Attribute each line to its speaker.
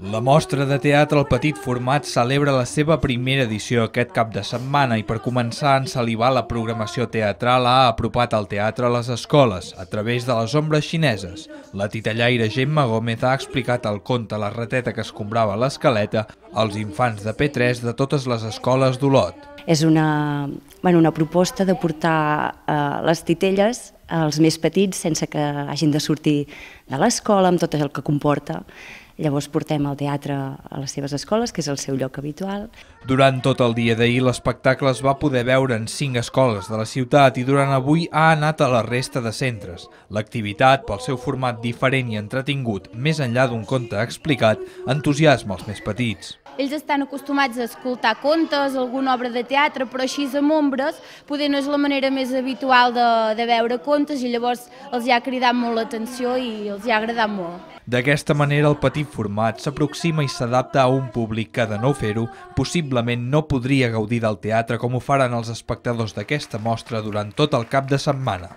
Speaker 1: La mostra de teatre al petit format celebra la seva primera edició aquest cap de setmana i per començar a ensalivar la programació teatral ha apropat al teatre a les escoles a través de les ombres xineses. La titellaire Gemma Gómez ha explicat el conte La rateta que escombrava l'escaleta als infants de P3 de totes les escoles d'Olot
Speaker 2: és una, bueno, una proposta de portar eh, les titelles als més petits sense que hagin de sortir de l'escola amb tot el que comporta. Llavors portem el teatre a les seves escoles, que és el seu lloc habitual.
Speaker 1: Durant tot el dia d'ahir, l'espectacle es va poder veure en cinc escoles de la ciutat i durant avui ha anat a la resta de centres. L'activitat, pel seu format diferent i entretingut, més enllà d'un conte explicat, entusiasma els més petits.
Speaker 3: Ells estan acostumats a escoltar contes, alguna obra de teatre, però així amb ombres poder no és la manera més habitual de, de veure contes i llavors els hi ha cridat molt l'atenció i els hi ha agradat molt.
Speaker 1: D'aquesta manera, el petit format s'aproxima i s'adapta a un públic que, de no fer-ho, possiblement no podria gaudir del teatre com ho faran els espectadors d'aquesta mostra durant tot el cap de setmana.